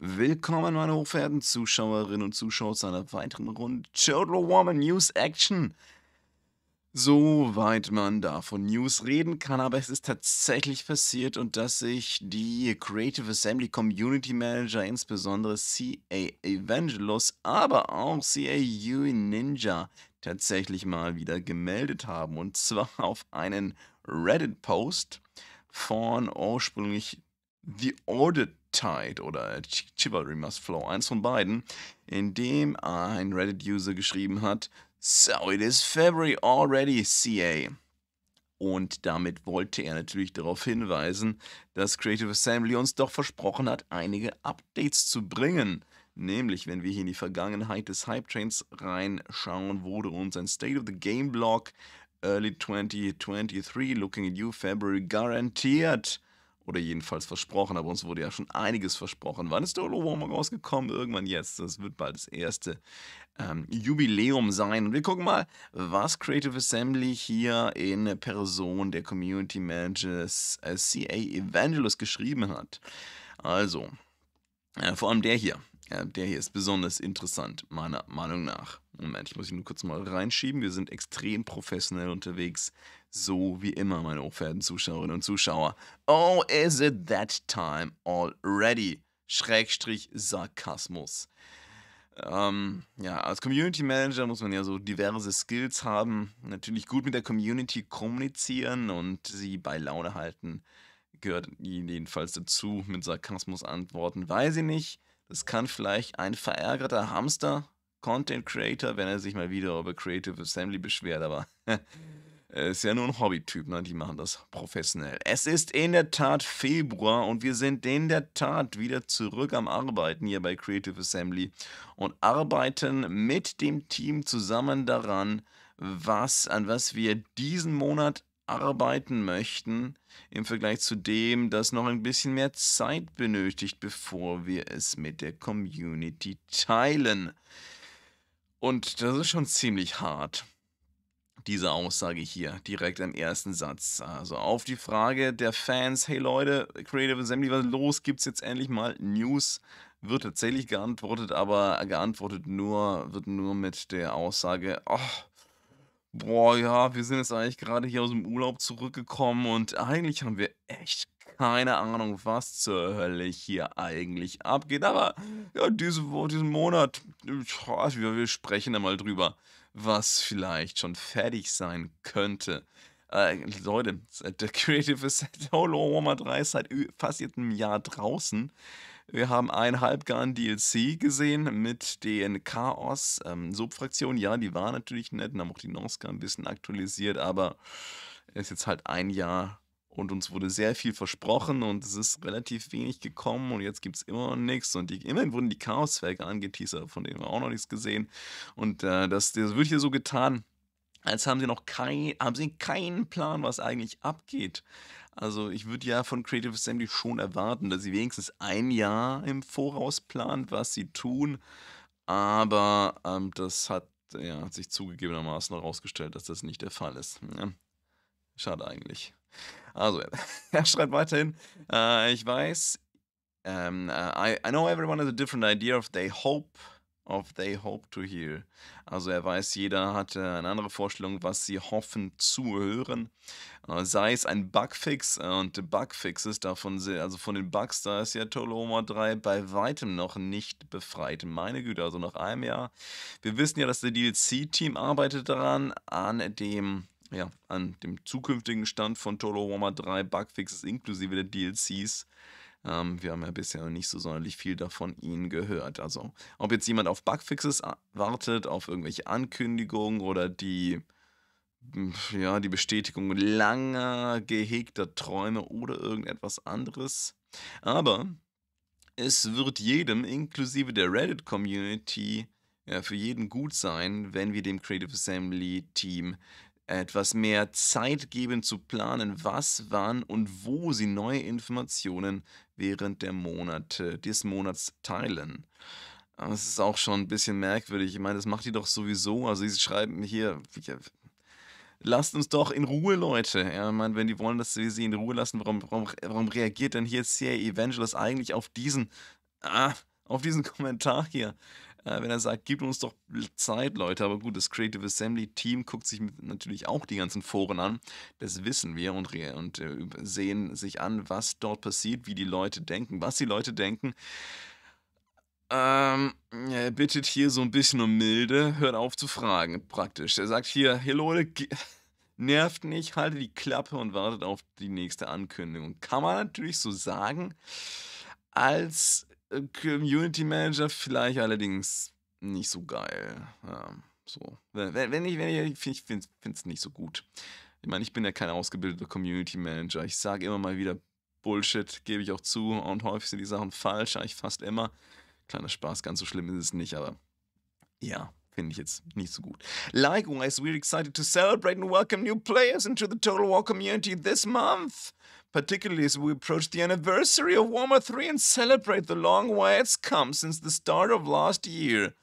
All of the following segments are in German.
Willkommen, meine hochverehrten Zuschauerinnen und Zuschauer, zu einer weiteren Runde Total Woman News Action. Soweit man da von News reden kann, aber es ist tatsächlich passiert und dass sich die Creative Assembly Community Manager, insbesondere CA Evangelos, aber auch CA Yui Ninja, tatsächlich mal wieder gemeldet haben. Und zwar auf einen Reddit-Post von ursprünglich The Audit Tide oder Chivalry Must Flow, eins von beiden, in dem ein Reddit-User geschrieben hat, So it is February already, CA. Und damit wollte er natürlich darauf hinweisen, dass Creative Assembly uns doch versprochen hat, einige Updates zu bringen. Nämlich, wenn wir hier in die Vergangenheit des Hype Trains reinschauen, wurde uns ein State of the Game Block Early 2023 Looking at You February garantiert. Oder jedenfalls versprochen, aber uns wurde ja schon einiges versprochen. Wann ist Dolo Warmer rausgekommen? Irgendwann jetzt. Das wird bald das erste ähm, Jubiläum sein. Und wir gucken mal, was Creative Assembly hier in Person der Community Manager äh, CA Evangelist geschrieben hat. Also, äh, vor allem der hier der hier ist besonders interessant, meiner Meinung nach. Moment, ich muss ihn nur kurz mal reinschieben. Wir sind extrem professionell unterwegs. So wie immer, meine hochverehrten Zuschauerinnen und Zuschauer. Oh, is it that time already? Schrägstrich Sarkasmus. Ähm, ja, als Community Manager muss man ja so diverse Skills haben. Natürlich gut mit der Community kommunizieren und sie bei Laune halten. Gehört jedenfalls dazu, mit Sarkasmus antworten, weiß ich nicht. Das kann vielleicht ein verärgerter Hamster, Content Creator, wenn er sich mal wieder über Creative Assembly beschwert, aber ist ja nur ein Hobbytyp, ne? die machen das professionell. Es ist in der Tat Februar und wir sind in der Tat wieder zurück am Arbeiten hier bei Creative Assembly und arbeiten mit dem Team zusammen daran, was, an was wir diesen Monat arbeiten möchten, im Vergleich zu dem, das noch ein bisschen mehr Zeit benötigt, bevor wir es mit der Community teilen. Und das ist schon ziemlich hart, diese Aussage hier, direkt im ersten Satz. Also auf die Frage der Fans, hey Leute, Creative Assembly, was ist los? Gibt es jetzt endlich mal News? Wird tatsächlich geantwortet, aber geantwortet nur, wird nur mit der Aussage, oh, Boah, ja, wir sind jetzt eigentlich gerade hier aus dem Urlaub zurückgekommen und eigentlich haben wir echt keine Ahnung, was zur Hölle hier eigentlich abgeht. Aber ja, diese, diesen Monat, wir, sprechen da mal drüber, was vielleicht schon fertig sein könnte. Äh, Leute, der Creative Set Holo Warhammer 3 ist seit fast jetzt einem Jahr draußen. Wir haben ein Halbgarn DLC gesehen mit den Chaos-Subfraktionen. Ähm, ja, die waren natürlich nett und haben auch die Norska ein bisschen aktualisiert, aber es ist jetzt halt ein Jahr und uns wurde sehr viel versprochen und es ist relativ wenig gekommen und jetzt gibt es immer noch nichts und die, immerhin wurden die Chaos-Zwerge angeteasert, von denen wir auch noch nichts gesehen und äh, das, das wird hier so getan, als haben sie noch kein, haben sie keinen Plan, was eigentlich abgeht. Also ich würde ja von Creative Assembly schon erwarten, dass sie wenigstens ein Jahr im Voraus plant, was sie tun. Aber ähm, das hat, ja, hat sich zugegebenermaßen herausgestellt, dass das nicht der Fall ist. Ja. Ne? Schade eigentlich. Also, er schreibt weiterhin, äh, ich weiß, um, ähm, äh, I, I know everyone has a different idea of they hope of they hope to hear. Also er weiß, jeder hat eine andere Vorstellung, was sie hoffen zu hören. Äh, sei es ein Bugfix äh, und Bugfixes, davon sind, also von den Bugs, da ist ja Toloma 3 bei weitem noch nicht befreit. Meine Güte, also nach einem Jahr. Wir wissen ja, dass der DLC-Team arbeitet daran, an dem ja, an dem zukünftigen Stand von Total Warhammer 3 Bugfixes inklusive der DLCs ähm, wir haben ja bisher nicht so sonderlich viel davon Ihnen gehört. Also, ob jetzt jemand auf Bugfixes äh, wartet, auf irgendwelche Ankündigungen oder die, hm, ja, die Bestätigung langer gehegter Träume oder irgendetwas anderes. Aber es wird jedem, inklusive der Reddit-Community, ja, für jeden gut sein, wenn wir dem Creative Assembly Team etwas mehr Zeit geben zu planen, was, wann und wo sie neue Informationen während der Monate des Monats teilen. Das ist auch schon ein bisschen merkwürdig. Ich meine, das macht die doch sowieso. Also sie schreiben hier, lasst uns doch in Ruhe, Leute. Ja, ich meine, wenn die wollen, dass wir sie in Ruhe lassen, warum, warum, warum reagiert denn hier CIA Evangelist eigentlich auf diesen, ah, auf diesen Kommentar hier? äh, wenn er sagt, gib uns doch Zeit, Leute. Aber gut, das Creative Assembly Team guckt sich natürlich auch die ganzen Foren an. Das wissen wir und, und äh, sehen sich an, was dort passiert, wie die Leute denken, was die Leute denken. Ähm, er bittet hier so ein bisschen um Milde, hört auf zu fragen, praktisch. Er sagt hier, hey Leute, nervt nicht, haltet die Klappe und wartet auf die nächste Ankündigung. Kann man natürlich so sagen, als äh, Community Manager vielleicht allerdings nicht so geil. Ja, so. Wenn, wenn ich, wenn ich, ich finde es nicht so gut. Ich meine, ich bin ja kein ausgebildeter Community Manager. Ich sage immer mal wieder Bullshit, gebe ich auch zu. Und häufig sind die Sachen falsch, eigentlich fast immer. Kleiner Spaß, ganz so schlimm ist es nicht, aber ja. Finde ich jetzt nicht so gut. Likewise, we're excited to celebrate and welcome new players into the Total War community this month. Particularly as we approach the anniversary of Warhammer 3 and celebrate the long way it's come since the start of last year.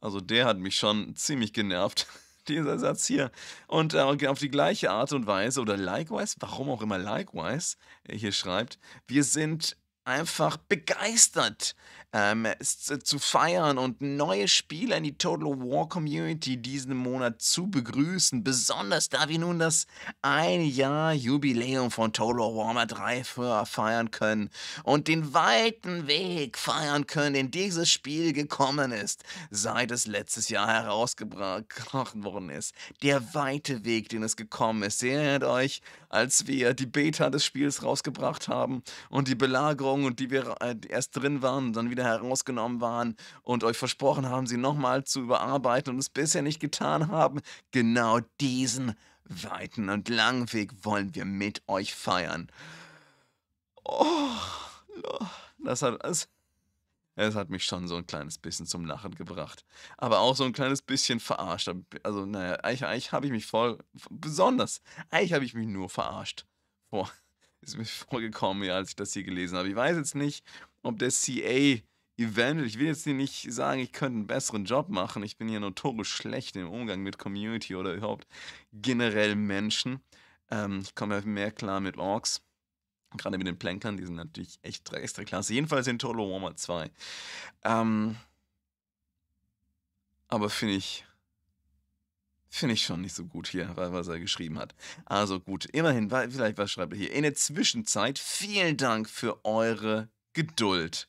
Also der hat mich schon ziemlich genervt dieser Satz hier. Und äh, auf die gleiche Art und Weise oder likewise, warum auch immer likewise, hier schreibt, wir sind einfach begeistert ähm, zu feiern und neue Spieler in die Total War Community diesen Monat zu begrüßen. Besonders da wir nun das ein Jahr Jubiläum von Total Warhammer 3 feiern können und den weiten Weg feiern können, den dieses Spiel gekommen ist, seit es letztes Jahr herausgebracht worden ist. Der weite Weg, den es gekommen ist. Erinnert euch als wir die Beta des Spiels rausgebracht haben und die Belagerung und die wir äh, erst drin waren und dann wieder herausgenommen waren und euch versprochen haben, sie nochmal zu überarbeiten und es bisher nicht getan haben, genau diesen weiten und langen Weg wollen wir mit euch feiern. Oh, das hat, alles. Es hat mich schon so ein kleines bisschen zum Lachen gebracht. Aber auch so ein kleines bisschen verarscht. Also, naja, eigentlich, eigentlich habe ich mich voll. Besonders. Eigentlich habe ich mich nur verarscht. Boah, ist mir vorgekommen, ja, als ich das hier gelesen habe. Ich weiß jetzt nicht, ob der CA eventuell. ich will jetzt hier nicht sagen, ich könnte einen besseren Job machen. Ich bin hier notorisch schlecht im Umgang mit Community oder überhaupt generell Menschen. Ähm, ich komme ja mehr klar mit Orks gerade mit den Plankern, die sind natürlich echt extra klasse. Jedenfalls in Total Warmer 2. Ähm, aber finde ich, Finde ich schon nicht so gut hier, was er geschrieben hat. Also gut, immerhin, vielleicht was schreibt er hier. In der Zwischenzeit, vielen Dank für eure Geduld.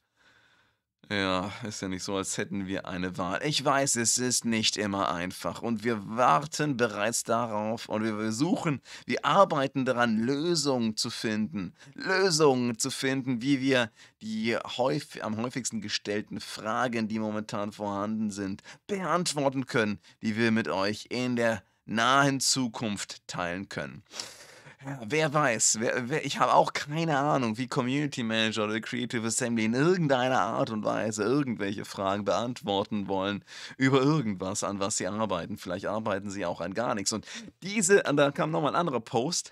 Ja, ist ja nicht so, als hätten wir eine Wahl. Ich weiß, es ist nicht immer einfach und wir warten bereits darauf und wir versuchen, wir arbeiten daran, Lösungen zu finden. Lösungen zu finden, wie wir die häufig, am häufigsten gestellten Fragen, die momentan vorhanden sind, beantworten können, die wir mit euch in der nahen Zukunft teilen können wer weiß, wer, wer, ich habe auch keine Ahnung, wie Community Manager oder Creative Assembly in irgendeiner Art und Weise irgendwelche Fragen beantworten wollen über irgendwas, an was sie arbeiten. Vielleicht arbeiten sie auch an gar nichts. Und diese, da kam nochmal ein anderer Post.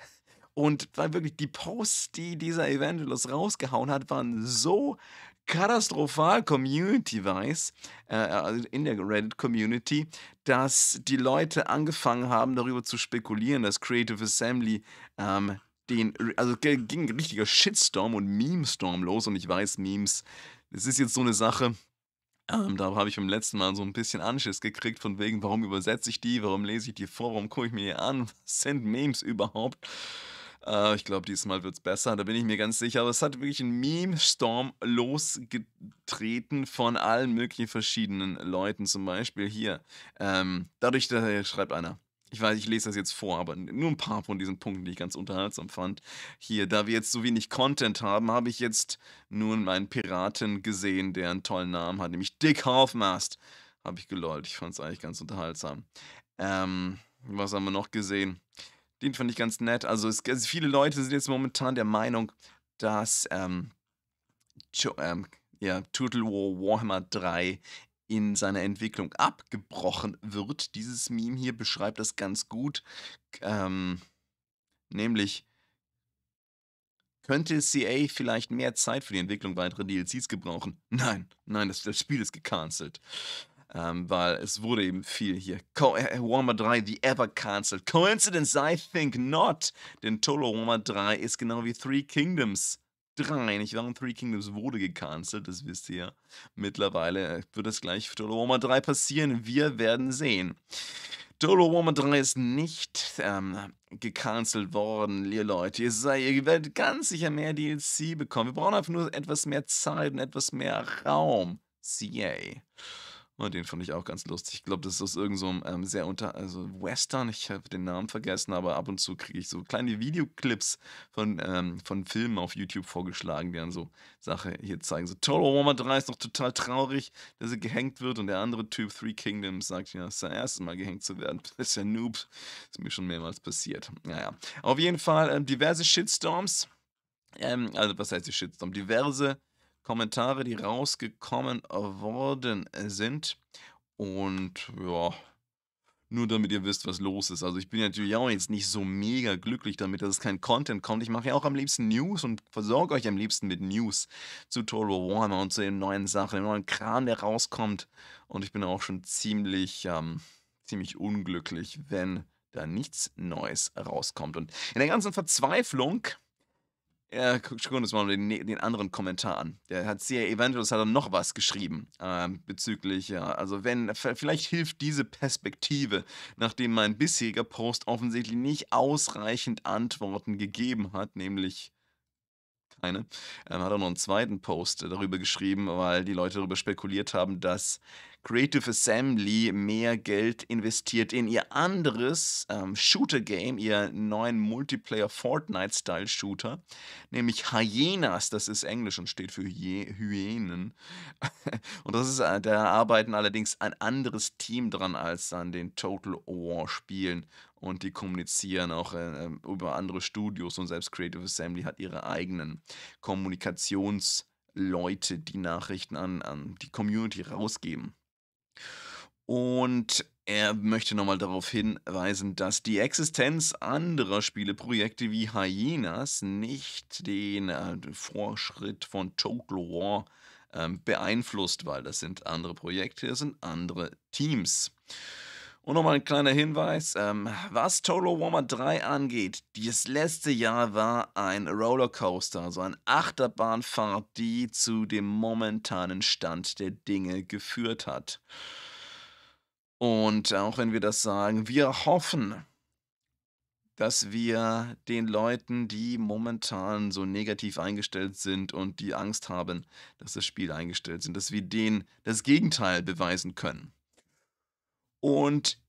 Und weil wirklich die Posts, die dieser Evangelist rausgehauen hat, waren so katastrophal community-wise äh, also in der Reddit-Community, dass die Leute angefangen haben, darüber zu spekulieren, dass Creative Assembly ähm, den, also ging ein richtiger Shitstorm und Meme-Storm los und ich weiß, Memes, das ist jetzt so eine Sache, ähm, da habe ich beim letzten Mal so ein bisschen Anschiss gekriegt, von wegen, warum übersetze ich die, warum lese ich die vor, warum gucke ich mir die an, was sind Memes überhaupt? Äh, ich glaube, diesmal wird es besser, da bin ich mir ganz sicher. Aber es hat wirklich einen Meme-Storm losgetreten von allen möglichen verschiedenen Leuten. Zum Beispiel hier. Ähm, dadurch da schreibt einer. Ich weiß, ich lese das jetzt vor, aber nur ein paar von diesen Punkten, die ich ganz unterhaltsam fand. Hier, da wir jetzt so wenig Content haben, habe ich jetzt nun meinen Piraten gesehen, der einen tollen Namen hat, nämlich Dick Halfmast. Habe ich gelollt. Ich fand es eigentlich ganz unterhaltsam. Ähm, was haben wir noch gesehen? Den fand ich ganz nett. Also, es, also viele Leute sind jetzt momentan der Meinung, dass ähm, ähm, ja, Total War Warhammer 3 in seiner Entwicklung abgebrochen wird. Dieses Meme hier beschreibt das ganz gut. Ähm, nämlich könnte CA vielleicht mehr Zeit für die Entwicklung weiterer DLCs gebrauchen? Nein, nein, das, das Spiel ist gecancelt. Ähm, weil es wurde eben viel hier. Co äh, äh, Warhammer 3, The Ever Cancelled. Coincidence, I think not. Denn Total Warmer 3 ist genau wie Three Kingdoms 3. Nicht wahr? Three Kingdoms wurde gecancelt, das wisst ihr ja. Mittlerweile äh, wird das gleich für Total Warmer 3 passieren. Wir werden sehen. Total Warmer 3 ist nicht ähm, gecancelt worden, ihr Leute. Ihr, seid, ihr werdet ganz sicher mehr DLC bekommen. Wir brauchen einfach nur etwas mehr Zeit und etwas mehr Raum. CA. Und oh, den fand ich auch ganz lustig. Ich glaube, das ist aus irgendeinem so ähm, sehr unter, also Western, ich habe den Namen vergessen, aber ab und zu kriege ich so kleine Videoclips von, ähm, von Filmen auf YouTube vorgeschlagen, die dann so Sache hier zeigen. So, Total Warhammer 3 ist noch total traurig, dass er gehängt wird und der andere Typ Three Kingdoms sagt, ja, es ist das erste Mal gehängt zu werden. Das ist ja Noob. Das ist mir schon mehrmals passiert. Naja. Auf jeden Fall ähm, diverse Shitstorms. Ähm, also, was heißt die Shitstorm? Diverse Kommentare, die rausgekommen äh, worden äh, sind. Und ja, nur damit ihr wisst, was los ist. Also ich bin natürlich auch jetzt nicht so mega glücklich damit, dass es kein Content kommt. Ich mache ja auch am liebsten News und versorge euch am liebsten mit News zu Total Warhammer und zu den neuen Sachen, dem neuen Kran, der rauskommt. Und ich bin auch schon ziemlich, ähm, ziemlich unglücklich, wenn da nichts Neues rauskommt. Und in der ganzen Verzweiflung ja, gucken uns mal den, den, anderen Kommentar an. Der hat C.A. Evangelos hat dann noch was geschrieben äh, bezüglich, ja, also wenn, vielleicht hilft diese Perspektive, nachdem mein bisheriger Post offensichtlich nicht ausreichend Antworten gegeben hat, nämlich keine, ähm, hat er noch einen zweiten Post äh, darüber geschrieben, weil die Leute darüber spekuliert haben, dass Creative Assembly mehr Geld investiert in ihr anderes ähm, Shooter-Game, ihr neuen Multiplayer Fortnite-Style-Shooter, nämlich Hyenas, das ist Englisch und steht für Hyänen. und das ist, äh, da arbeiten allerdings ein anderes Team dran als an den Total War-Spielen und die kommunizieren auch äh, äh, über andere Studios und selbst Creative Assembly hat ihre eigenen Kommunikationsleute, die Nachrichten an, an die Community rausgeben. Und er möchte nochmal darauf hinweisen, dass die Existenz anderer Spieleprojekte wie Hyenas nicht den äh, Fortschritt von Total War ähm, beeinflusst, weil das sind andere Projekte, das sind andere Teams. Und nochmal ein kleiner Hinweis, ähm, was Total Warmer 3 angeht, das letzte Jahr war ein Rollercoaster, also eine Achterbahnfahrt, die zu dem momentanen Stand der Dinge geführt hat. Und auch wenn wir das sagen, wir hoffen, dass wir den Leuten, die momentan so negativ eingestellt sind und die Angst haben, dass das Spiel eingestellt sind, dass wir denen das Gegenteil beweisen können. Und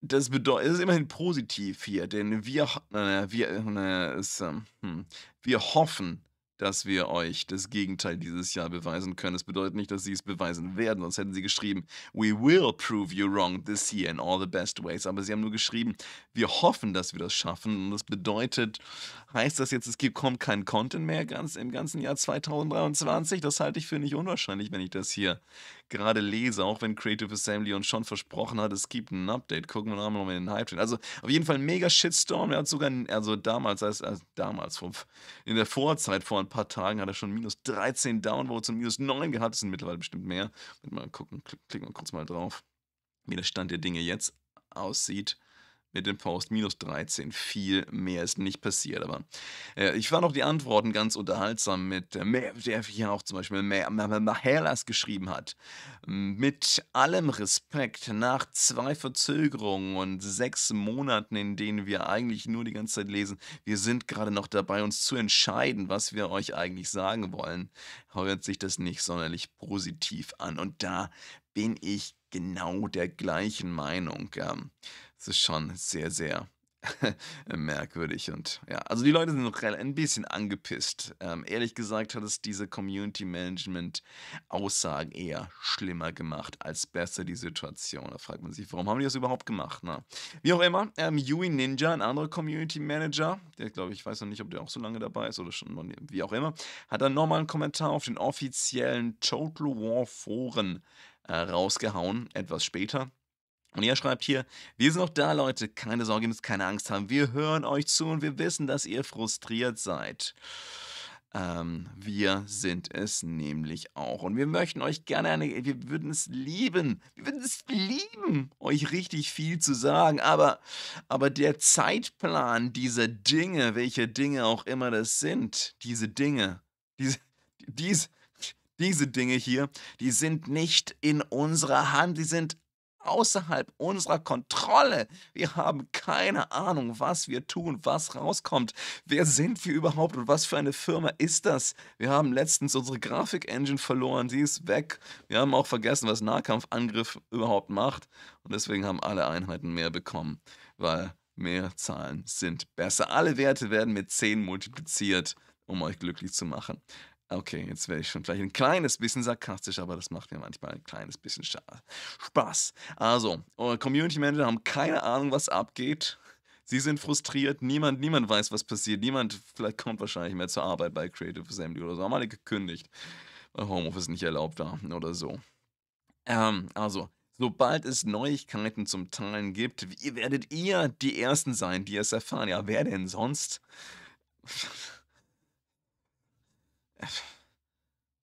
das bedeutet, es ist immerhin positiv hier, denn wir, äh, wir, äh, es, äh, hm, wir hoffen, dass wir euch das Gegenteil dieses Jahr beweisen können. Das bedeutet nicht, dass sie es beweisen werden, sonst hätten sie geschrieben, we will prove you wrong this year in all the best ways. Aber sie haben nur geschrieben, wir hoffen, dass wir das schaffen. Und das bedeutet, heißt das jetzt, es gibt, kommt kein Content mehr ganz, im ganzen Jahr 2023? Das halte ich für nicht unwahrscheinlich, wenn ich das hier gerade lese, auch wenn Creative Assembly uns schon versprochen hat, es gibt ein Update. Gucken wir nochmal in den Hype. Train. Also auf jeden Fall ein mega Shitstorm. Er hat sogar, also damals, als, als damals, in der Vorzeit vor ein paar Tagen, hat er schon minus 13 Downvotes und minus 9 gehabt. Das sind mittlerweile bestimmt mehr. Mal gucken, klicken wir kurz mal drauf, wie der Stand der Dinge jetzt aussieht mit dem Post minus 13. Viel mehr ist nicht passiert. Aber äh, ich fand auch die Antworten ganz unterhaltsam mit äh, der hier auch zum Beispiel Mahelas geschrieben hat. Mit allem Respekt, nach zwei Verzögerungen und sechs Monaten, in denen wir eigentlich nur die ganze Zeit lesen, wir sind gerade noch dabei, uns zu entscheiden, was wir euch eigentlich sagen wollen, heuert sich das nicht sonderlich positiv an. Und da bin ich genau der gleichen Meinung. Es ähm, ist schon sehr, sehr merkwürdig und ja, also die Leute sind noch ein bisschen angepisst. Ähm, ehrlich gesagt hat es diese Community Management Aussagen eher schlimmer gemacht als besser die Situation. Da fragt man sich, warum haben die das überhaupt gemacht? Na, ne? wie auch immer, ähm, Yui Ninja, ein anderer Community Manager, der glaube ich, weiß noch nicht, ob der auch so lange dabei ist oder schon, wie auch immer, hat dann nochmal einen Kommentar auf den offiziellen Total War Foren äh, rausgehauen, etwas später. Und er schreibt hier, wir sind auch da, Leute, keine Sorge, ihr müsst keine Angst haben, wir hören euch zu und wir wissen, dass ihr frustriert seid. Ähm, wir sind es nämlich auch. Und wir möchten euch gerne eine, wir würden es lieben, wir würden es lieben, euch richtig viel zu sagen. Aber, aber der Zeitplan dieser Dinge, welche Dinge auch immer das sind, diese Dinge, diese, diese, diese Dinge hier, die sind nicht in unserer Hand, die sind außerhalb unserer Kontrolle. Wir haben keine Ahnung, was wir tun, was rauskommt. Wer sind wir überhaupt und was für eine Firma ist das? Wir haben letztens unsere Grafik-Engine verloren, sie ist weg. Wir haben auch vergessen, was Nahkampfangriff überhaupt macht. Und deswegen haben alle Einheiten mehr bekommen, weil mehr Zahlen sind besser. Alle Werte werden mit 10 multipliziert, um euch glücklich zu machen. Okay, jetzt werde ich schon vielleicht ein kleines bisschen sarkastisch, aber das macht mir manchmal ein kleines bisschen Spaß. Also, eure Community Manager haben keine Ahnung, was abgeht. Sie sind frustriert, niemand, niemand weiß, was passiert. Niemand, vielleicht kommt wahrscheinlich mehr zur Arbeit bei Creative Assembly oder so. Haben alle gekündigt, weil Homeoffice nicht erlaubt war oder so. Ähm, also, Sobald es Neuigkeiten zum Teilen gibt, werdet ihr die Ersten sein, die es erfahren. Ja, wer denn sonst?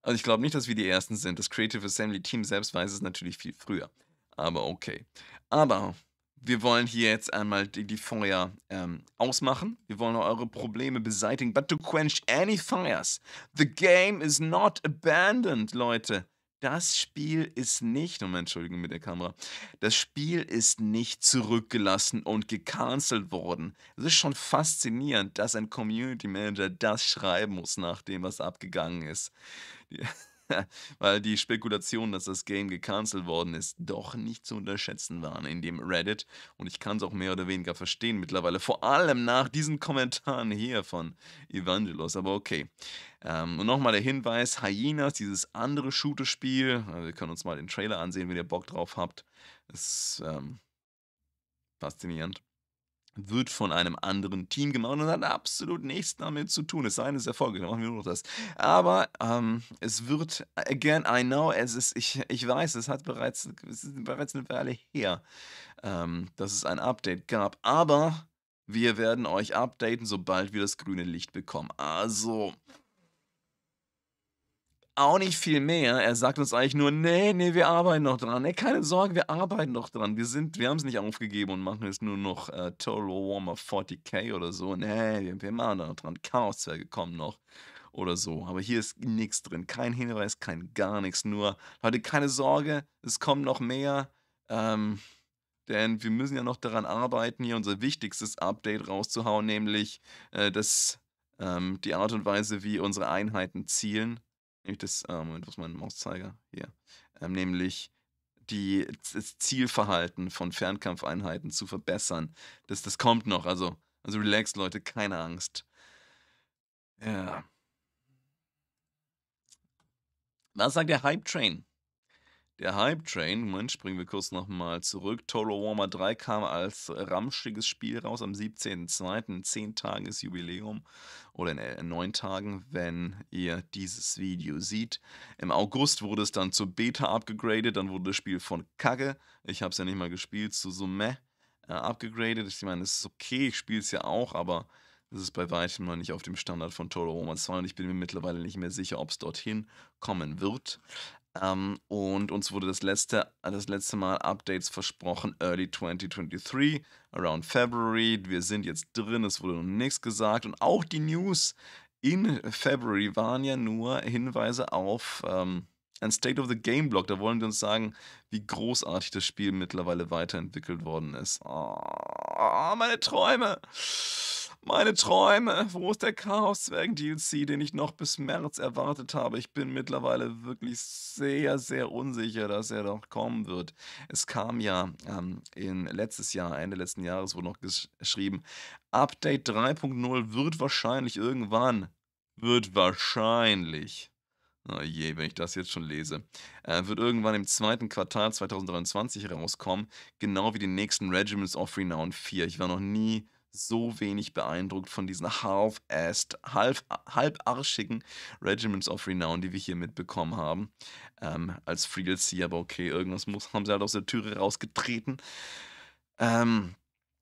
Also ich glaube nicht, dass wir die Ersten sind. Das Creative Assembly Team selbst weiß es natürlich viel früher. Aber okay. Aber wir wollen hier jetzt einmal die, die Feuer ähm, ausmachen. Wir wollen eure Probleme beseitigen. But to quench any fires, the game is not abandoned, Leute. Das Spiel ist nicht, und Entschuldigung mit der Kamera, das Spiel ist nicht zurückgelassen und gecancelt worden. Es ist schon faszinierend, dass ein Community Manager das schreiben muss, nachdem was abgegangen ist. Die weil die Spekulationen, dass das Game gecancelt worden ist, doch nicht zu unterschätzen waren in dem Reddit. Und ich kann es auch mehr oder weniger verstehen mittlerweile, vor allem nach diesen Kommentaren hier von Evangelos. Aber okay. Ähm, und nochmal der Hinweis: Hyenas, dieses andere Shooter-Spiel. Also wir können uns mal den Trailer ansehen, wenn ihr Bock drauf habt. ist ähm, faszinierend wird von einem anderen Team gemacht und hat absolut nichts damit zu tun. Es sei denn, es ist erfolgreich, dann machen wir nur noch das. Aber ähm, es wird, again, I know, es ist, ich, ich weiß, es hat bereits, es ist bereits eine Weile her, ähm, dass es ein Update gab. Aber wir werden euch updaten, sobald wir das grüne Licht bekommen. Also, auch nicht viel mehr. Er sagt uns eigentlich nur, nee, nee, wir arbeiten noch dran. Nee, keine Sorge, wir arbeiten noch dran. Wir sind, wir haben es nicht aufgegeben und machen jetzt nur noch äh, Total Warmer 40k oder so. Nee, wir, wir machen da noch dran. Chaoszwerge kommen noch oder so. Aber hier ist nichts drin. Kein Hinweis, kein gar nichts. Nur, Leute, keine Sorge, es kommen noch mehr. Ähm, denn wir müssen ja noch daran arbeiten, hier unser wichtigstes Update rauszuhauen, nämlich äh, das, ähm, die Art und Weise, wie unsere Einheiten zielen nämlich das, ähm, Moment, wo mein Mauszeiger? Hier. Ähm, nämlich die, das Zielverhalten von Fernkampfeinheiten zu verbessern. Das, das kommt noch. Also, also relax, Leute, keine Angst. Ja. Was sagt der Hype Train? Der Hype Train, Moment, springen wir kurz nochmal zurück. Total Warmer 3 kam als ramschiges Spiel raus am 17.02., 10 Tages Jubiläum oder in 9 äh, Tagen, wenn ihr dieses Video seht. Im August wurde es dann zur Beta abgegradet, dann wurde das Spiel von Kacke, ich habe es ja nicht mal gespielt, zu so meh äh, abgegradet. Ich meine, es ist okay, ich spiele es ja auch, aber es ist bei weitem noch nicht auf dem Standard von Total Warmer 2 und ich bin mir mittlerweile nicht mehr sicher, ob es dorthin kommen wird. Ähm, und uns wurde das letzte, das letzte Mal Updates versprochen, early 2023, around February. Wir sind jetzt drin, es wurde noch nichts gesagt. Und auch die News in February waren ja nur Hinweise auf ähm, ein State of the Game Blog. Da wollen wir uns sagen, wie großartig das Spiel mittlerweile weiterentwickelt worden ist. Oh, meine Träume! Meine Träume. Wo ist der Chaos-Zwergen-DLC, den ich noch bis März erwartet habe? Ich bin mittlerweile wirklich sehr, sehr unsicher, dass er noch kommen wird. Es kam ja ähm, in letztes Jahr, Ende letzten Jahres, wurde noch geschrieben, Update 3.0 wird wahrscheinlich irgendwann. Wird wahrscheinlich. Oh je, wenn ich das jetzt schon lese. Äh, wird irgendwann im zweiten Quartal 2023 rauskommen, genau wie die nächsten Regiments of Renown 4. Ich war noch nie so wenig beeindruckt von diesen half-assed, halb, halbarschigen Regiments of Renown, die wir hier mitbekommen haben. Ähm, als Free DLC, aber okay, irgendwas muss, haben sie halt aus der Türe rausgetreten. Ähm,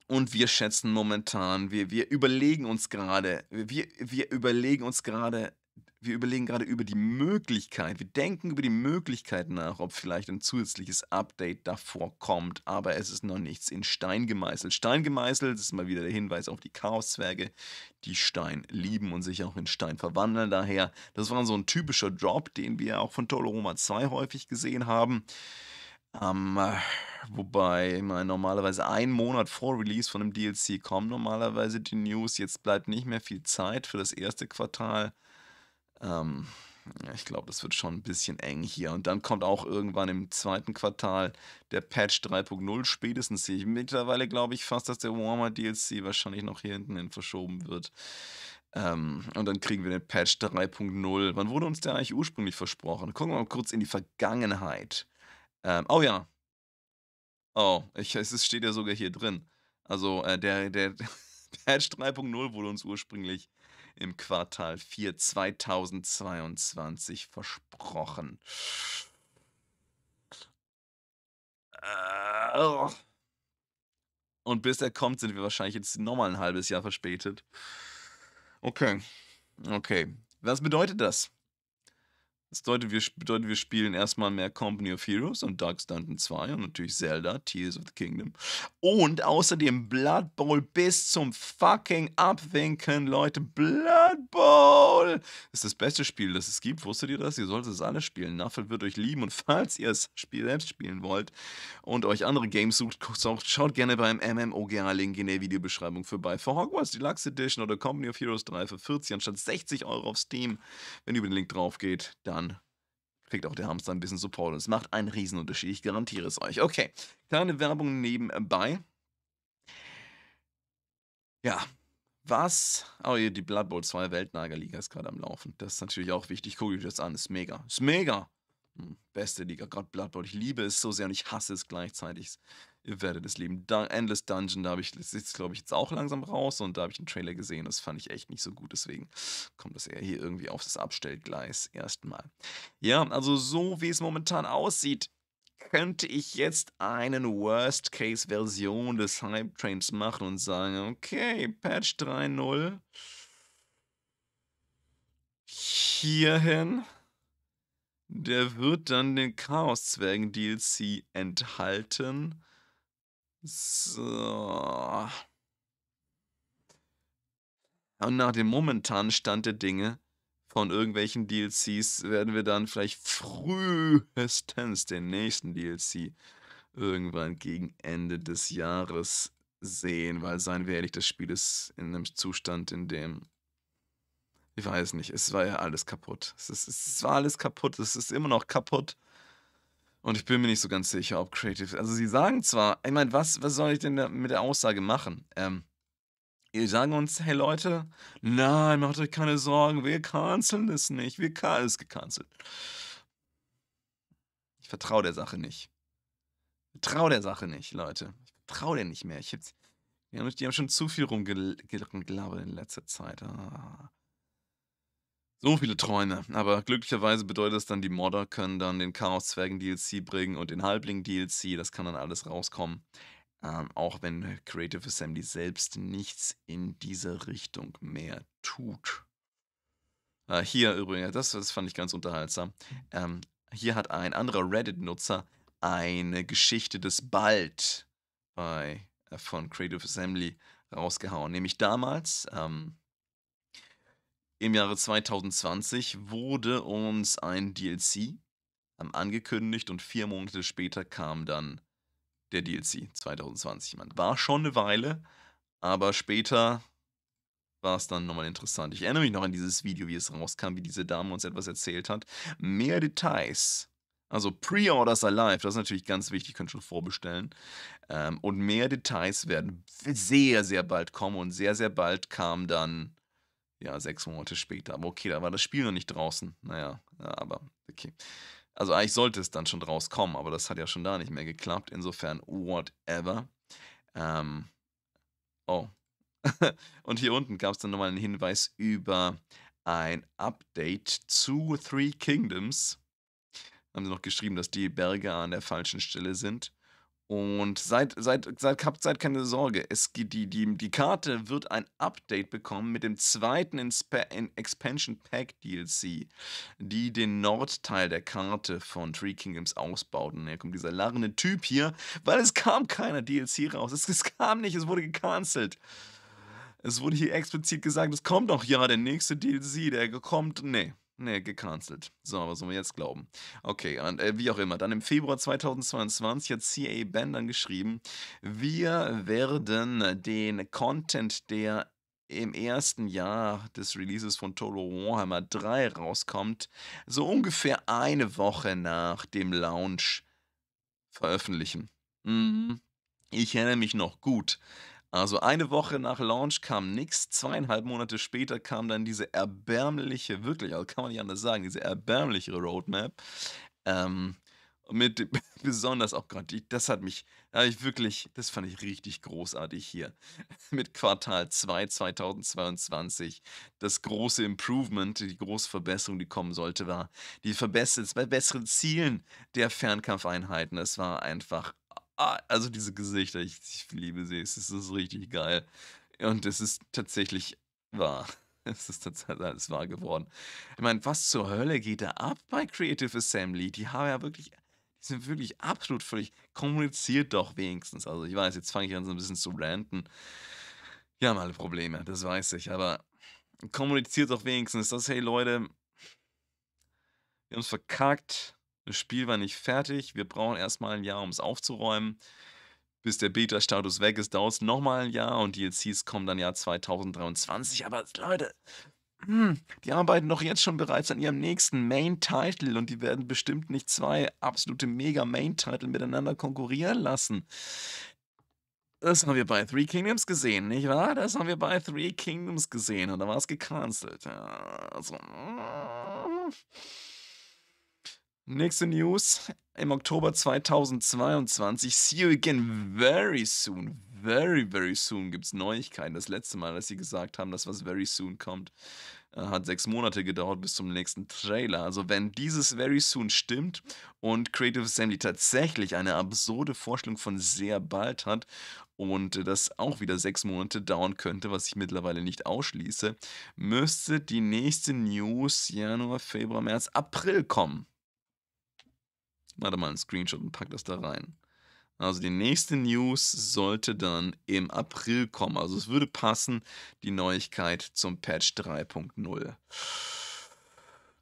und wir schätzen momentan, wir, wir überlegen uns gerade, wir, wir überlegen uns gerade, wir überlegen gerade über die Möglichkeit, wir denken über die Möglichkeit nach, ob vielleicht ein zusätzliches Update davor kommt, aber es ist noch nichts in Stein gemeißelt. Stein gemeißelt ist mal wieder der Hinweis auf die Chaoszwerge, die Stein lieben und sich auch in Stein verwandeln. Daher, das war so ein typischer Drop, den wir auch von Toloroma 2 häufig gesehen haben. Ähm, wobei, ich normalerweise einen Monat vor Release von einem DLC kommen normalerweise die News. Jetzt bleibt nicht mehr viel Zeit für das erste Quartal. Ähm, ich glaube, das wird schon ein bisschen eng hier. Und dann kommt auch irgendwann im zweiten Quartal der Patch 3.0. Spätestens sehe ich mittlerweile, glaube ich, fast, dass der Warmer DLC wahrscheinlich noch hier hinten hin verschoben wird. Ähm, und dann kriegen wir den Patch 3.0. Wann wurde uns der eigentlich ursprünglich versprochen? Gucken wir mal kurz in die Vergangenheit. Ähm, oh ja. Oh, ich, es steht ja sogar hier drin. Also äh, der, der Patch 3.0 wurde uns ursprünglich äh, im Quartal 4 2022 versprochen. Äh. Und bis er kommt, sind wir wahrscheinlich jetzt nochmal ein halbes Jahr verspätet. Okay. Okay. Was bedeutet das? Das bedeutet wir, bedeutet, wir spielen erstmal mehr Company of Heroes und Dark Dungeon 2 und natürlich Zelda, Tears of the Kingdom. Und außerdem Blood Bowl bis zum fucking Abwinken, Leute. Blood Bowl ist das beste Spiel, das es gibt. Wusstet ihr das? Ihr solltet es alle spielen. Nuffel wird euch lieben. Und falls ihr das Spiel selbst spielen wollt und euch andere Games sucht, schaut gerne beim MMOGA-Link in der Videobeschreibung vorbei. Für Hogwarts Deluxe Edition oder Company of Heroes 3 für 40 anstatt 60 Euro auf Steam. Wenn ihr über den Link drauf geht, dann kriegt auch der Hamster ein bisschen Support. Und es macht einen Riesenunterschied, ich garantiere es euch. Okay, kleine Werbung nebenbei. Ja, was? Oh, hier die Blood Bowl 2 Weltnagerliga ist gerade am Laufen. Das ist natürlich auch wichtig. Guckt euch das an. Ist mega. Ist mega. Hm, beste Liga. Gott, Blood Bowl. Ich liebe es so sehr und ich hasse es gleichzeitig. Ihr werdet es lieben. Dun Endless Dungeon, da habe ich, das ist glaube ich jetzt auch langsam raus und da habe ich einen Trailer gesehen. Das fand ich echt nicht so gut. Deswegen kommt das eher hier irgendwie auf das Abstellgleis erstmal. Ja, also so wie es momentan aussieht, könnte ich jetzt eine Worst-Case-Version des Hype Trains machen und sagen, okay, Patch 3.0 hierhin. Der wird dann den Chaos-Zwergen-DLC enthalten. So. Und nach dem momentanen Stand der Dinge von irgendwelchen DLCs werden wir dann vielleicht frühestens den nächsten DLC irgendwann gegen Ende des Jahres sehen, weil seien wir ehrlich, das Spiel ist in einem Zustand, in dem ich weiß nicht, es war ja alles kaputt. Es, ist, es war alles kaputt, es ist immer noch kaputt. Und ich bin mir nicht so ganz sicher, ob Creative. Also sie sagen zwar, ich meine, was, was soll ich denn mit der Aussage machen? Ähm, ihr sagen uns, hey Leute, nein, macht euch keine Sorgen, wir canceln es nicht, wir kann es gecancelt. Ich vertraue der Sache nicht. Ich vertraue der Sache nicht, Leute. Ich vertraue der nicht mehr. Ich hab's, die, haben, schon zu viel rumgelabert in letzter Zeit. Ah. So viele Träume. Aber glücklicherweise bedeutet es dann, die Modder können dann den Chaos-Zwergen-DLC bringen und den Halbling-DLC. Das kann dann alles rauskommen. Ähm, auch wenn Creative Assembly selbst nichts in dieser Richtung mehr tut. Äh, hier übrigens, das, das fand ich ganz unterhaltsam. Ähm, hier hat ein anderer Reddit-Nutzer eine Geschichte des Bald bei, äh, von Creative Assembly rausgehauen. Nämlich damals, ähm, im Jahre 2020 wurde uns ein DLC ähm, angekündigt und vier Monate später kam dann der DLC 2020. Man war schon eine Weile, aber später war es dann nochmal interessant. Ich erinnere mich noch an dieses Video, wie es rauskam, wie diese Dame uns etwas erzählt hat. Mehr Details. Also Pre-Orders alive, das ist natürlich ganz wichtig, könnt schon vorbestellen. Ähm, und mehr Details werden sehr, sehr bald kommen. Und sehr, sehr bald kam dann ja, sechs Monate später. Aber okay, da war das Spiel noch nicht draußen. Naja, ja, aber okay. Also eigentlich sollte es dann schon draus kommen, aber das hat ja schon da nicht mehr geklappt. Insofern, whatever. Ähm, oh. Und hier unten gab es dann nochmal einen Hinweis über ein Update zu Three Kingdoms. Haben sie noch geschrieben, dass die Berge an der falschen Stelle sind. Und seid, seid, seid, habt, seid keine Sorge, es, die, die, die Karte wird ein Update bekommen mit dem zweiten Inspe Expansion Pack DLC, die den Nordteil der Karte von Three Kingdoms ausbaut. Und hier kommt dieser larrende Typ hier, weil es kam keiner DLC raus. Es, es kam nicht, es wurde gecancelt. Es wurde hier explizit gesagt, es kommt doch ja der nächste DLC, der kommt. Nee. Nee, gecancelt. So, was soll man jetzt glauben? Okay, und, äh, wie auch immer. Dann im Februar 2022 hat CA Ben dann geschrieben, wir werden den Content, der im ersten Jahr des Releases von Total Warhammer 3 rauskommt, so ungefähr eine Woche nach dem Launch veröffentlichen. Mhm. mhm. Ich erinnere mich noch gut also eine Woche nach Launch kam nichts, zweieinhalb Monate später kam dann diese erbärmliche, wirklich, also kann man nicht anders sagen, diese erbärmliche Roadmap. Ähm, mit besonders auch oh gerade, das hat mich, da ich wirklich, das fand ich richtig großartig hier. Mit Quartal 2 2022. Das große Improvement, die große Verbesserung, die kommen sollte, war die verbesserte, das bessere Zielen der Fernkampfeinheiten. Es war einfach Ah, also diese Gesichter, ich, ich, liebe sie. Es ist, es ist richtig geil. Und es ist tatsächlich wahr. Es ist tatsächlich alles wahr geworden. Ich meine, was zur Hölle geht da ab bei Creative Assembly? Die haben ja wirklich, die sind wirklich absolut völlig, kommuniziert doch wenigstens. Also ich weiß, jetzt fange ich an so ein bisschen zu ranten. Die haben alle Probleme, das weiß ich, aber kommuniziert doch wenigstens, dass, hey Leute, wir haben es verkackt, das Spiel war nicht fertig. Wir brauchen erstmal ein Jahr, um es aufzuräumen. Bis der Beta-Status weg ist, dauert es nochmal ein Jahr und DLCs kommen dann Jahr 2023. Aber Leute, hm, die arbeiten doch jetzt schon bereits an ihrem nächsten Main-Title und die werden bestimmt nicht zwei absolute Mega-Main-Title miteinander konkurrieren lassen. Das haben wir bei Three Kingdoms gesehen, nicht wahr? Das haben wir bei Three Kingdoms gesehen und da war es gecancelt. Ja, also. Nächste News. Im Oktober 2022. See you again very soon. Very, very soon gibt es Neuigkeiten. Das letzte Mal, dass sie gesagt haben, dass was very soon kommt, äh, hat sechs Monate gedauert bis zum nächsten Trailer. Also wenn dieses Very Soon stimmt und Creative Assembly tatsächlich eine absurde Vorstellung von sehr bald hat und das auch wieder sechs Monate dauern könnte, was ich mittlerweile nicht ausschließe, müsste die nächste News Januar, Februar, März, April kommen. Warte mal, einen Screenshot und pack das da rein. Also die nächste News sollte dann im April kommen. Also es würde passen, die Neuigkeit zum Patch 3.0.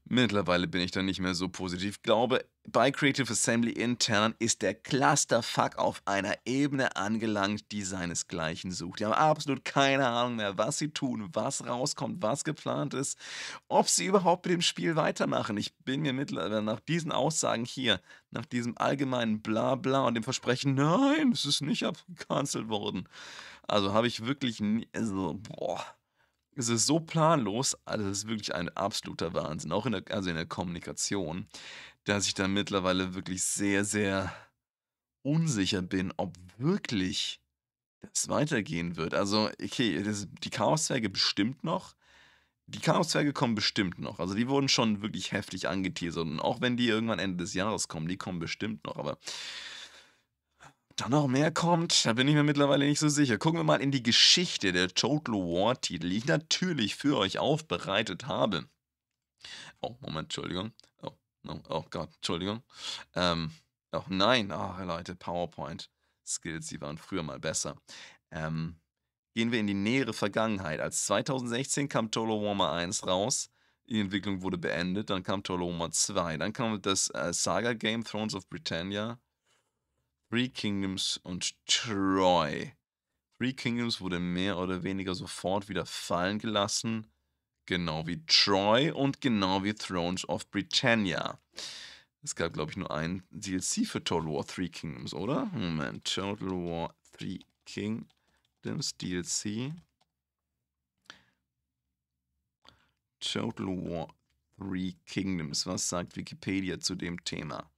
Mittlerweile bin ich da nicht mehr so positiv. Ich Glaube, bei Creative Assembly intern ist der Clusterfuck auf einer Ebene angelangt, die seinesgleichen sucht. Die haben absolut keine Ahnung mehr, was sie tun, was rauskommt, was geplant ist, ob sie überhaupt mit dem Spiel weitermachen. Ich bin mir mittlerweile nach diesen Aussagen hier, nach diesem allgemeinen Blabla und dem Versprechen, nein, es ist nicht abgecancelt worden. Also habe ich wirklich, nie, also, boah es ist so planlos, also es ist wirklich ein absoluter Wahnsinn, auch in der, also in der Kommunikation, dass ich da mittlerweile wirklich sehr, sehr unsicher bin, ob wirklich das weitergehen wird. Also, okay, das, die Chaoszwerge bestimmt noch. Die Chaoszwerge kommen bestimmt noch. Also, die wurden schon wirklich heftig angeteasert. Und auch wenn die irgendwann Ende des Jahres kommen, die kommen bestimmt noch. Aber da noch mehr kommt, da bin ich mir mittlerweile nicht so sicher. Gucken wir mal in die Geschichte der Total War-Titel, die ich natürlich für euch aufbereitet habe. Oh, Moment, Entschuldigung. Oh, oh, oh Gott, Entschuldigung. Ähm, oh nein, ach Leute, PowerPoint-Skills, die waren früher mal besser. Ähm, gehen wir in die nähere Vergangenheit. Als 2016 kam Total Warmer 1 raus. Die Entwicklung wurde beendet, dann kam Total War 2, dann kam das äh, Saga-Game Thrones of Britannia Three Kingdoms und Troy. Three Kingdoms wurde mehr oder weniger sofort wieder fallen gelassen, genau wie Troy und genau wie Thrones of Britannia. Es gab, glaube ich, nur ein DLC für Total War Three Kingdoms, oder? Moment, Total War Three Kingdoms DLC. Total War Three Kingdoms. Was sagt Wikipedia zu dem Thema?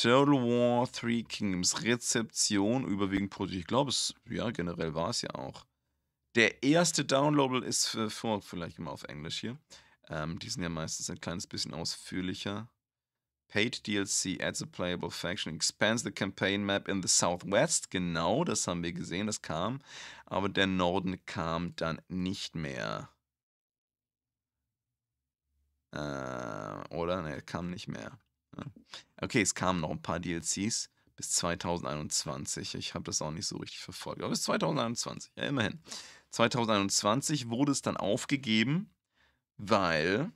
Total War Three Kingdoms Rezeption überwiegend positiv. Ich glaube, es, ja, generell war es ja auch. Der erste Downloadable ist für, für vielleicht immer auf Englisch hier. Ähm, die sind ja meistens ein kleines bisschen ausführlicher. Paid DLC adds a playable faction, expands the campaign map in the Southwest. Genau, das haben wir gesehen, das kam. Aber der Norden kam dann nicht mehr. Äh, oder? Ne, kam nicht mehr. Okay, es kamen noch ein paar DLCs bis 2021. Ich habe das auch nicht so richtig verfolgt. Aber bis 2021, ja, immerhin. 2021 wurde es dann aufgegeben, weil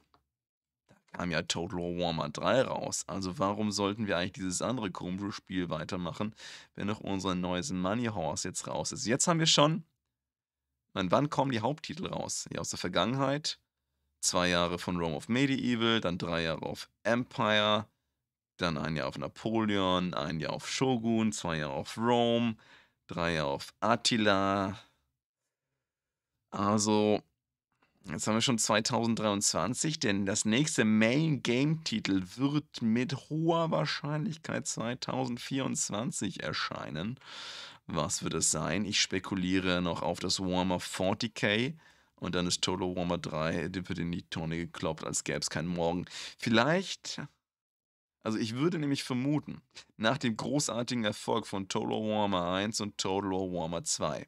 da kam ja Total War Warhammer 3 raus. Also warum sollten wir eigentlich dieses andere komische Spiel weitermachen, wenn noch unser neues Money Horse jetzt raus ist? Jetzt haben wir schon. Meine, wann kommen die Haupttitel raus? Ja, aus der Vergangenheit. Zwei Jahre von Rome of Medieval, dann drei Jahre auf Empire, dann ein Jahr auf Napoleon, ein Jahr auf Shogun, zwei Jahre auf Rome, drei Jahre auf Attila. Also, jetzt haben wir schon 2023, denn das nächste Main Game Titel wird mit hoher Wahrscheinlichkeit 2024 erscheinen. Was wird es sein? Ich spekuliere noch auf das Warmer 40k. Und dann ist Total Warmer 3 wird in die Tonne gekloppt, als gäbe es keinen Morgen. Vielleicht also ich würde nämlich vermuten, nach dem großartigen Erfolg von Total Warmer 1 und Total Warmer 2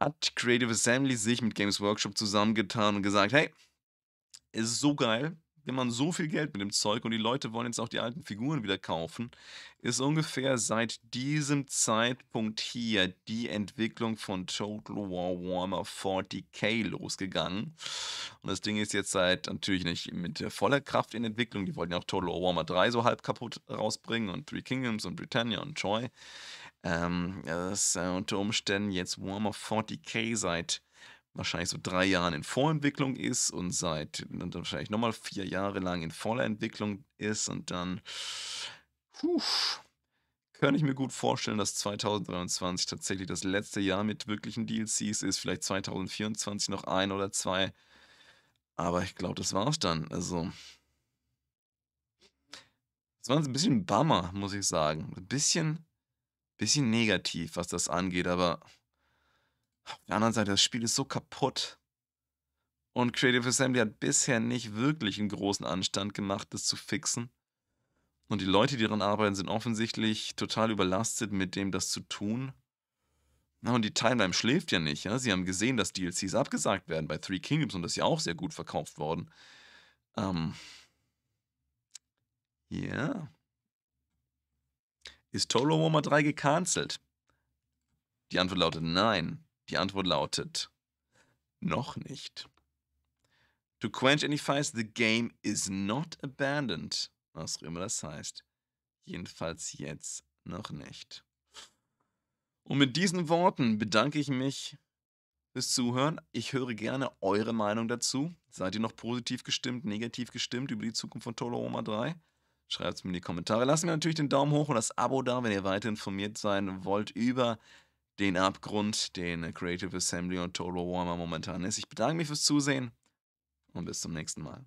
hat Creative Assembly sich mit Games Workshop zusammengetan und gesagt, hey, es ist so geil, verdient man so viel Geld mit dem Zeug und die Leute wollen jetzt auch die alten Figuren wieder kaufen, ist ungefähr seit diesem Zeitpunkt hier die Entwicklung von Total War Warhammer 40k losgegangen. Und das Ding ist jetzt seit natürlich nicht mit voller Kraft in Entwicklung. Die wollten ja auch Total War Warhammer 3 so halb kaputt rausbringen und Three Kingdoms und Britannia und Troy. Ähm, das ist äh, unter Umständen jetzt Warhammer 40k seit wahrscheinlich so drei Jahren in Vorentwicklung ist und seit und dann wahrscheinlich nochmal vier Jahre lang in voller Entwicklung ist und dann puh, kann ich mir gut vorstellen, dass 2023 tatsächlich das letzte Jahr mit wirklichen DLCs ist, vielleicht 2024 noch ein oder zwei, aber ich glaube, das war's dann, also das war ein bisschen Bummer, muss ich sagen, ein bisschen bisschen negativ, was das angeht, aber auf der anderen Seite, das Spiel ist so kaputt. Und Creative Assembly hat bisher nicht wirklich einen großen Anstand gemacht, das zu fixen. Und die Leute, die daran arbeiten, sind offensichtlich total überlastet mit dem, das zu tun. Und die Timeline schläft ja nicht. Ja? Sie haben gesehen, dass DLCs abgesagt werden bei Three Kingdoms und das ist ja auch sehr gut verkauft worden. Ähm. Ja. Ist Total Warhammer 3 gecancelt? Die Antwort lautet nein. Die Antwort lautet noch nicht. To quench any fires, the game is not abandoned. Was auch immer das heißt. Jedenfalls jetzt noch nicht. Und mit diesen Worten bedanke ich mich fürs Zuhören. Ich höre gerne eure Meinung dazu. Seid ihr noch positiv gestimmt, negativ gestimmt über die Zukunft von Tolo Roma 3? Schreibt es mir in die Kommentare. Lasst mir natürlich den Daumen hoch und das Abo da, wenn ihr weiter informiert sein wollt über den Abgrund, den Creative Assembly und Total Warmer momentan ist. Ich bedanke mich fürs Zusehen und bis zum nächsten Mal.